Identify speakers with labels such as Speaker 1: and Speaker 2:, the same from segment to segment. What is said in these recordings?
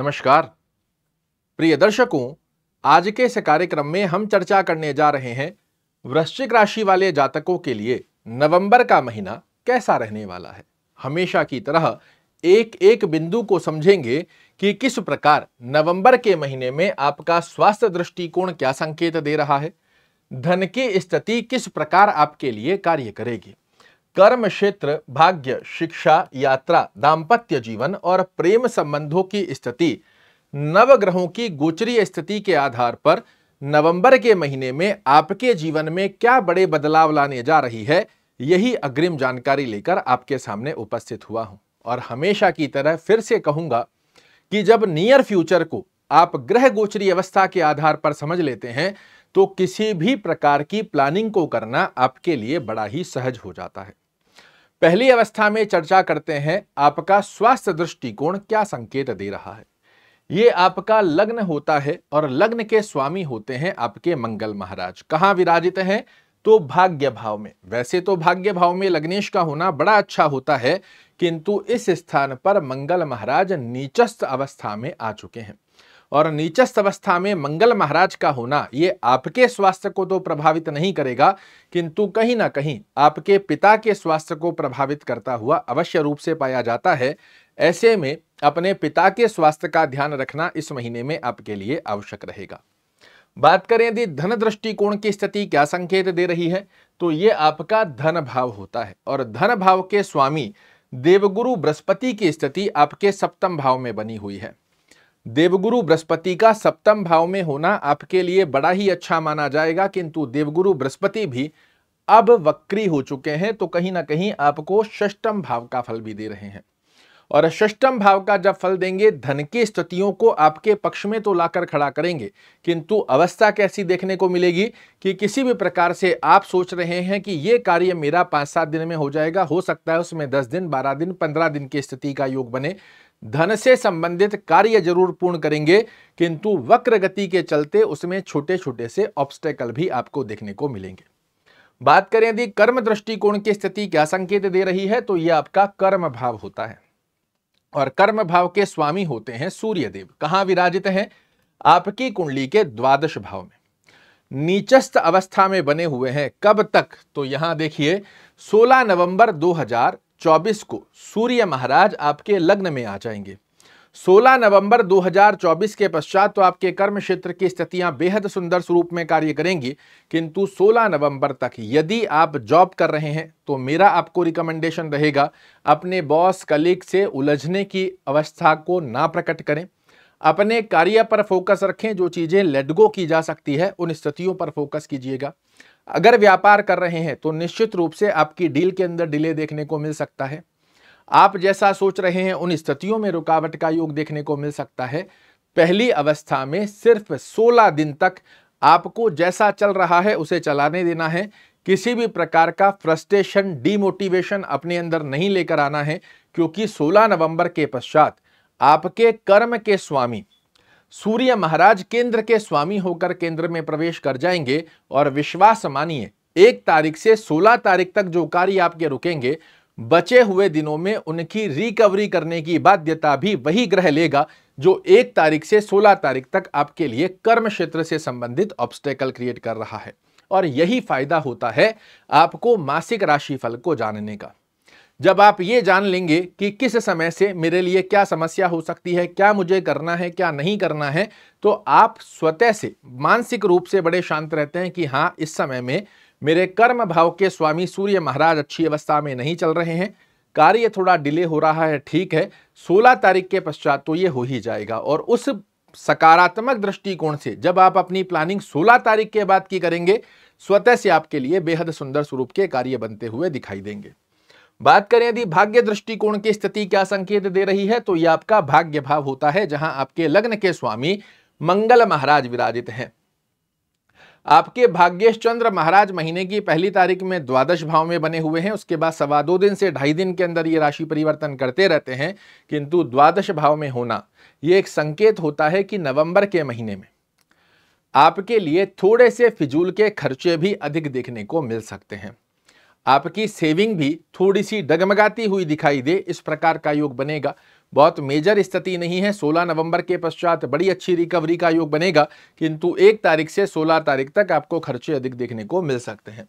Speaker 1: नमस्कार प्रिय दर्शकों आज के इस कार्यक्रम में हम चर्चा करने जा रहे हैं वृश्चिक राशि वाले जातकों के लिए नवंबर का महीना कैसा रहने वाला है हमेशा की तरह एक एक बिंदु को समझेंगे कि किस प्रकार नवंबर के महीने में आपका स्वास्थ्य दृष्टिकोण क्या संकेत दे रहा है धन की स्थिति किस प्रकार आपके लिए कार्य करेगी कर्म क्षेत्र भाग्य शिक्षा यात्रा दाम्पत्य जीवन और प्रेम संबंधों की स्थिति नवग्रहों की गोचरीय स्थिति के आधार पर नवंबर के महीने में आपके जीवन में क्या बड़े बदलाव लाने जा रही है यही अग्रिम जानकारी लेकर आपके सामने उपस्थित हुआ हूं और हमेशा की तरह फिर से कहूंगा कि जब नियर फ्यूचर को आप ग्रह गोचरी अवस्था के आधार पर समझ लेते हैं तो किसी भी प्रकार की प्लानिंग को करना आपके लिए बड़ा ही सहज हो जाता है पहली अवस्था में चर्चा करते हैं आपका स्वास्थ्य दृष्टिकोण क्या संकेत दे रहा है ये आपका लग्न होता है और लग्न के स्वामी होते हैं आपके मंगल महाराज कहाँ विराजित हैं तो भाग्य भाव में वैसे तो भाग्य भाव में लग्नेश का होना बड़ा अच्छा होता है किंतु इस स्थान पर मंगल महाराज नीचस्थ अवस्था में आ चुके हैं और नीचस्थ अवस्था में मंगल महाराज का होना ये आपके स्वास्थ्य को तो प्रभावित नहीं करेगा किंतु कहीं ना कहीं आपके पिता के स्वास्थ्य को प्रभावित करता हुआ अवश्य रूप से पाया जाता है ऐसे में अपने पिता के स्वास्थ्य का ध्यान रखना इस महीने में आपके लिए आवश्यक रहेगा बात करें यदि धन दृष्टिकोण की स्थिति क्या संकेत दे रही है तो ये आपका धन भाव होता है और धन भाव के स्वामी देवगुरु बृहस्पति की स्थिति आपके सप्तम भाव में बनी हुई है देवगुरु बृहस्पति का सप्तम भाव में होना आपके लिए बड़ा ही अच्छा माना जाएगा किंतु देवगुरु बृहस्पति भी अब वक्री हो चुके हैं तो कहीं ना कहीं आपको षष्टम भाव का फल भी दे रहे हैं और षष्टम भाव का जब फल देंगे धन की स्थितियों को आपके पक्ष में तो लाकर खड़ा करेंगे किंतु अवस्था कैसी देखने को मिलेगी कि किसी भी प्रकार से आप सोच रहे हैं कि ये कार्य मेरा पाँच सात दिन में हो जाएगा हो सकता है उसमें दस दिन बारह दिन पंद्रह दिन की स्थिति का योग बने धन से संबंधित कार्य जरूर पूर्ण करेंगे किंतु वक्र गति के चलते उसमें छोटे छोटे से ऑब्स्टेकल भी आपको देखने को मिलेंगे बात करें यदि कर्म दृष्टिकोण की स्थिति क्या संकेत दे रही है तो यह आपका कर्म भाव होता है और कर्म भाव के स्वामी होते हैं सूर्यदेव कहां विराजित हैं आपकी कुंडली के द्वादश भाव में नीचस्थ अवस्था में बने हुए हैं कब तक तो यहां देखिए 16 नवंबर 2024 को सूर्य महाराज आपके लग्न में आ जाएंगे 16 नवंबर 2024 के पश्चात तो आपके कर्म क्षेत्र की स्थितियां बेहद सुंदर स्वरूप में कार्य करेंगी किंतु 16 नवंबर तक यदि आप जॉब कर रहे हैं तो मेरा आपको रिकमेंडेशन रहेगा अपने बॉस कलीग से उलझने की अवस्था को ना प्रकट करें अपने कार्य पर फोकस रखें जो चीज़ें लेटगो की जा सकती है उन स्थितियों पर फोकस कीजिएगा अगर व्यापार कर रहे हैं तो निश्चित रूप से आपकी डील के अंदर डिले देखने को मिल सकता है आप जैसा सोच रहे हैं उन स्थितियों में रुकावट का योग देखने को मिल सकता है पहली अवस्था में सिर्फ 16 दिन तक आपको जैसा चल रहा है उसे चलाने देना है किसी भी प्रकार का फ्रस्ट्रेशन डीमोटिवेशन अपने अंदर नहीं लेकर आना है क्योंकि 16 नवंबर के पश्चात आपके कर्म के स्वामी सूर्य महाराज केंद्र के स्वामी होकर केंद्र में प्रवेश कर जाएंगे और विश्वास मानिए एक तारीख से सोलह तारीख तक जो कार्य आपके रुकेंगे बचे हुए दिनों में उनकी रिकवरी करने की बाध्यता भी वही ग्रह लेगा जो एक तारीख से सोलह तारीख तक आपके लिए कर्म क्षेत्र से संबंधित ऑब्स्टेकल क्रिएट कर रहा है और यही फायदा होता है आपको मासिक राशिफल को जानने का जब आप ये जान लेंगे कि किस समय से मेरे लिए क्या समस्या हो सकती है क्या मुझे करना है क्या नहीं करना है तो आप स्वतः से मानसिक रूप से बड़े शांत रहते हैं कि हाँ इस समय में मेरे कर्म भाव के स्वामी सूर्य महाराज अच्छी अवस्था में नहीं चल रहे हैं कार्य थोड़ा डिले हो रहा है ठीक है 16 तारीख के पश्चात तो ये हो ही जाएगा और उस सकारात्मक दृष्टिकोण से जब आप अपनी प्लानिंग 16 तारीख के बाद की करेंगे स्वतः से आपके लिए बेहद सुंदर स्वरूप के कार्य बनते हुए दिखाई देंगे बात करें यदि भाग्य दृष्टिकोण की स्थिति क्या संकेत दे रही है तो यह आपका भाग्य भाव होता है जहां आपके लग्न के स्वामी मंगल महाराज विराजित हैं आपके भाग्येश चंद्र महाराज महीने की पहली तारीख में द्वादश भाव में बने हुए हैं उसके बाद सवा दो दिन से ढाई दिन के अंदर ये राशि परिवर्तन करते रहते हैं किंतु द्वादश भाव में होना ये एक संकेत होता है कि नवंबर के महीने में आपके लिए थोड़े से फिजूल के खर्चे भी अधिक देखने को मिल सकते हैं आपकी सेविंग भी थोड़ी सी डगमगाती हुई दिखाई दे इस प्रकार का योग बनेगा बहुत मेजर स्थिति नहीं है 16 नवंबर के पश्चात बड़ी अच्छी रिकवरी का योग बनेगा किंतु एक तारीख से 16 तारीख तक आपको खर्चे अधिक देखने को मिल सकते हैं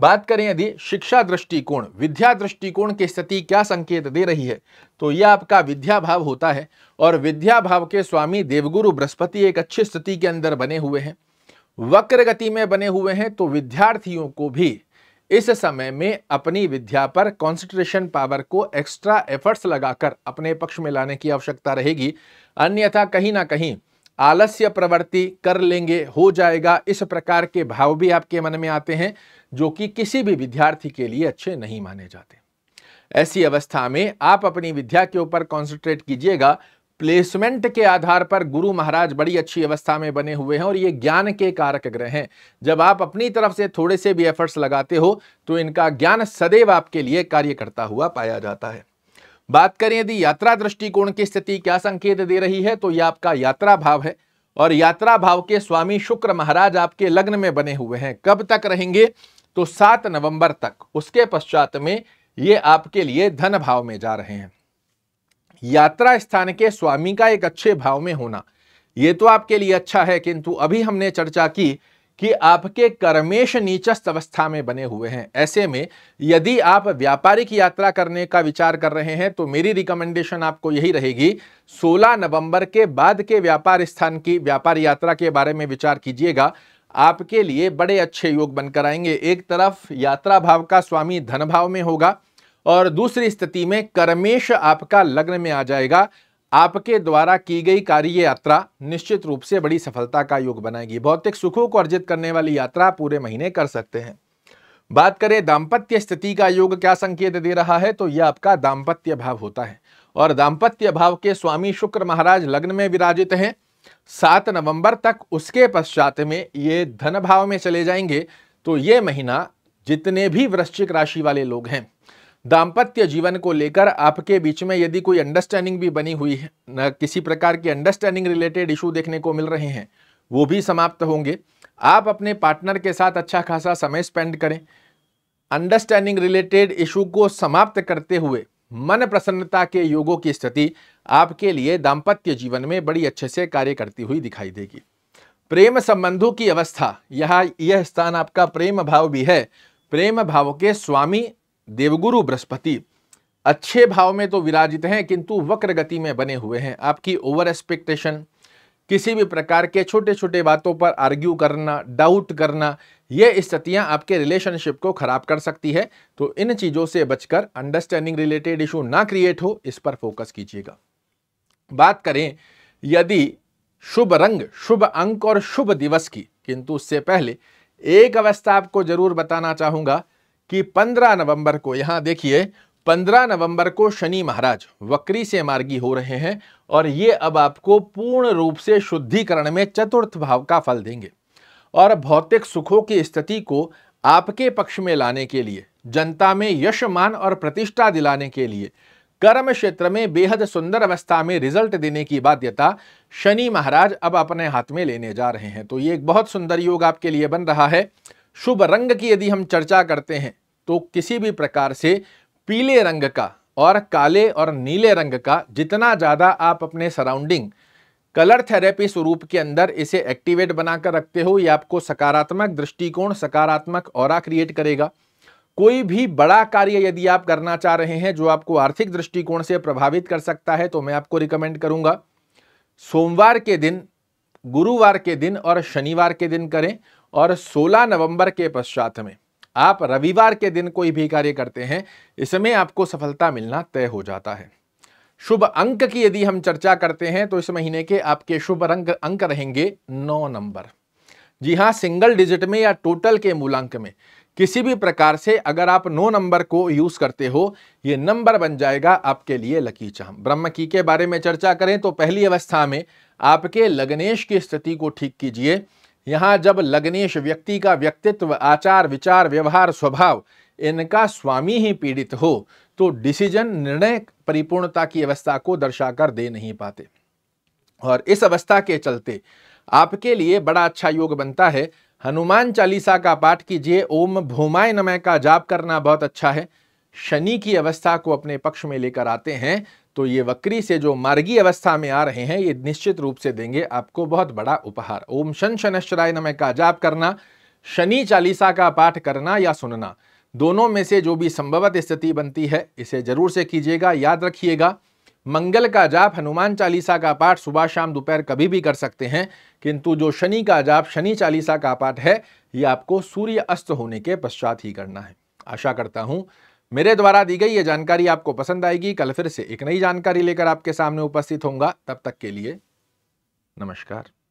Speaker 1: बात करें यदि शिक्षा दृष्टिकोण विद्या दृष्टिकोण की स्थिति क्या संकेत दे रही है तो यह आपका विद्या भाव होता है और विद्या भाव के स्वामी देवगुरु बृहस्पति एक अच्छी स्थिति के अंदर बने हुए हैं वक्र गति में बने हुए हैं तो विद्यार्थियों को भी इस समय में अपनी विद्या पर कॉन्सेंट्रेशन पावर को एक्स्ट्रा एफर्ट्स लगाकर अपने पक्ष में लाने की आवश्यकता रहेगी अन्यथा कहीं ना कहीं आलस्य प्रवृत्ति कर लेंगे हो जाएगा इस प्रकार के भाव भी आपके मन में आते हैं जो कि किसी भी विद्यार्थी के लिए अच्छे नहीं माने जाते ऐसी अवस्था में आप अपनी विद्या के ऊपर कॉन्सेंट्रेट कीजिएगा प्लेसमेंट के आधार पर गुरु महाराज बड़ी अच्छी अवस्था में बने हुए हैं और ये ज्ञान के कारक ग्रह हैं जब आप अपनी तरफ से थोड़े से भी एफर्ट्स लगाते हो तो इनका ज्ञान सदैव आपके लिए कार्य करता हुआ पाया जाता है बात करें यदि यात्रा दृष्टिकोण की स्थिति क्या संकेत दे रही है तो ये आपका यात्रा भाव है और यात्रा भाव के स्वामी शुक्र महाराज आपके लग्न में बने हुए हैं कब तक रहेंगे तो सात नवंबर तक उसके पश्चात में ये आपके लिए धन भाव में जा रहे हैं यात्रा स्थान के स्वामी का एक अच्छे भाव में होना ये तो आपके लिए अच्छा है किंतु अभी हमने चर्चा की कि आपके कर्मेश नीचस्त अवस्था में बने हुए हैं ऐसे में यदि आप व्यापारिक यात्रा करने का विचार कर रहे हैं तो मेरी रिकमेंडेशन आपको यही रहेगी 16 नवंबर के बाद के व्यापार स्थान की व्यापार यात्रा के बारे में विचार कीजिएगा आपके लिए बड़े अच्छे योग बनकर आएंगे एक तरफ यात्रा भाव का स्वामी धन भाव में होगा और दूसरी स्थिति में कर्मेश आपका लग्न में आ जाएगा आपके द्वारा की गई कार्य यात्रा निश्चित रूप से बड़ी सफलता का योग बनाएगी भौतिक सुखों को अर्जित करने वाली यात्रा पूरे महीने कर सकते हैं बात करें दाम्पत्य स्थिति का योग क्या संकेत दे रहा है तो यह आपका दाम्पत्य भाव होता है और दाम्पत्य भाव के स्वामी शुक्र महाराज लग्न में विराजित हैं सात नवंबर तक उसके पश्चात में ये धन भाव में चले जाएंगे तो ये महीना जितने भी वृश्चिक राशि वाले लोग हैं दाम्पत्य जीवन को लेकर आपके बीच में यदि कोई अंडरस्टैंडिंग भी बनी हुई है न किसी प्रकार के अंडरस्टैंडिंग रिलेटेड इशू देखने को मिल रहे हैं वो भी समाप्त होंगे आप अपने पार्टनर के साथ अच्छा खासा समय स्पेंड करें अंडरस्टैंडिंग रिलेटेड इशू को समाप्त करते हुए मन प्रसन्नता के योगों की स्थिति आपके लिए दाम्पत्य जीवन में बड़ी अच्छे से कार्य करती हुई दिखाई देगी प्रेम संबंधों की अवस्था यह यह स्थान आपका प्रेम भाव भी है प्रेम भाव के स्वामी देवगुरु बृहस्पति अच्छे भाव में तो विराजित हैं किंतु वक्र गति में बने हुए हैं आपकी ओवर एक्सपेक्टेशन किसी भी प्रकार के छोटे छोटे बातों पर आर्ग्यू करना डाउट करना ये स्थितियां आपके रिलेशनशिप को ख़राब कर सकती है तो इन चीज़ों से बचकर अंडरस्टैंडिंग रिलेटेड इशू ना क्रिएट हो इस पर फोकस कीजिएगा बात करें यदि शुभ रंग शुभ अंक और शुभ दिवस की किंतु उससे पहले एक अवस्था आपको जरूर बताना चाहूंगा कि 15 नवंबर को यहाँ देखिए 15 नवंबर को शनि महाराज वक्री से मार्गी हो रहे हैं और ये अब आपको पूर्ण रूप से शुद्धिकरण में चतुर्थ भाव का फल देंगे और भौतिक सुखों की स्थिति को आपके पक्ष में लाने के लिए जनता में यश मान और प्रतिष्ठा दिलाने के लिए कर्म क्षेत्र में बेहद सुंदर अवस्था में रिजल्ट देने की बाध्यता शनि महाराज अब अपने हाथ में लेने जा रहे हैं तो ये एक बहुत सुंदर योग आपके लिए बन रहा है शुभ रंग की यदि हम चर्चा करते हैं तो किसी भी प्रकार से पीले रंग का और काले और नीले रंग का जितना ज़्यादा आप अपने सराउंडिंग कलर थेरेपी स्वरूप के अंदर इसे एक्टिवेट बनाकर रखते हो ये आपको सकारात्मक दृष्टिकोण सकारात्मक और क्रिएट करेगा कोई भी बड़ा कार्य यदि आप करना चाह रहे हैं जो आपको आर्थिक दृष्टिकोण से प्रभावित कर सकता है तो मैं आपको रिकमेंड करूंगा सोमवार के दिन गुरुवार के दिन और शनिवार के दिन करें और 16 नवंबर के पश्चात में आप रविवार के दिन कोई भी कार्य करते हैं इसमें आपको सफलता मिलना तय हो जाता है शुभ अंक की यदि हम चर्चा करते हैं तो इस महीने के आपके शुभ रंग अंक रहेंगे नौ नंबर जी हाँ सिंगल डिजिट में या टोटल के मूलांक में किसी भी प्रकार से अगर आप नौ नंबर को यूज करते हो ये नंबर बन जाएगा आपके लिए लकी चाम ब्रह्म की के बारे में चर्चा करें तो पहली अवस्था में आपके लग्नेश की स्थिति को ठीक कीजिए यहाँ जब लग्नेश व्यक्ति का व्यक्तित्व आचार विचार व्यवहार स्वभाव इनका स्वामी ही पीड़ित हो तो डिसीजन निर्णय परिपूर्णता की अवस्था को दर्शाकर दे नहीं पाते और इस अवस्था के चलते आपके लिए बड़ा अच्छा योग बनता है हनुमान चालीसा का पाठ कीजिए ओम भूमाय नमय का जाप करना बहुत अच्छा है शनि की अवस्था को अपने पक्ष में लेकर आते हैं तो ये वक्री से जो मार्गी अवस्था में आ रहे हैं ये निश्चित रूप से देंगे आपको बहुत बड़ा उपहार ओम शन शनश्चराय नमय का जाप करना शनि चालीसा का पाठ करना या सुनना दोनों में से जो भी संभवत स्थिति बनती है इसे जरूर से कीजिएगा याद रखिएगा मंगल का जाप हनुमान चालीसा का पाठ सुबह शाम दोपहर कभी भी कर सकते हैं किंतु जो शनि का जाप शनि चालीसा का पाठ है ये आपको सूर्य अस्त होने के पश्चात ही करना है आशा करता हूँ मेरे द्वारा दी गई ये जानकारी आपको पसंद आएगी कल फिर से एक नई जानकारी लेकर आपके सामने उपस्थित होंगे तब तक के लिए नमस्कार